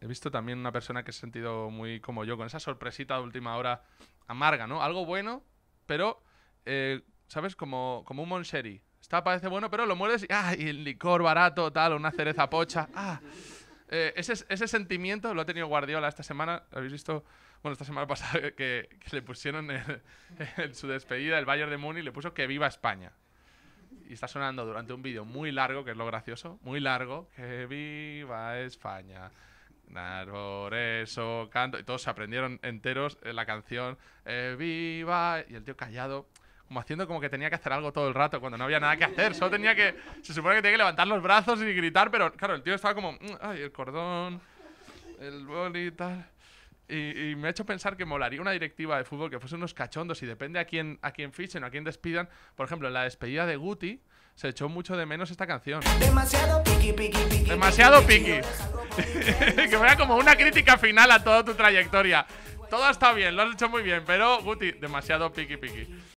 He visto también una persona que se ha sentido muy como yo, con esa sorpresita de última hora amarga, ¿no? Algo bueno, pero, eh, ¿sabes? Como, como un Monsheri. Está, parece bueno, pero lo mueres y, ah, y el licor barato, tal, una cereza pocha. Ah, eh, ese, ese, sentimiento lo ha tenido Guardiola esta semana. ¿Habéis visto? Bueno, esta semana pasada que, le pusieron en su despedida el Bayern de Múnich, le puso que viva España. Y está sonando durante un vídeo muy largo, que es lo gracioso, muy largo, que viva España. Por eso canto. Y todos se aprendieron enteros eh, la canción eh, Viva. Y el tío callado, como haciendo como que tenía que hacer algo todo el rato, cuando no había nada que hacer. Solo tenía que. Se supone que tenía que levantar los brazos y gritar, pero claro, el tío estaba como. Mm, ay, el cordón, el boli y tal. Y, me ha hecho pensar que molaría una directiva de fútbol que fuese unos cachondos y depende a quién, a quién fichen o a quién despidan. Por ejemplo, en la despedida de Guti se echó mucho de menos esta canción. Demasiado piqui, piqui, piqui. Demasiado piqui. que vea como una crítica final a toda tu trayectoria. Todo está bien, lo has hecho muy bien, pero Guti, demasiado piqui piqui.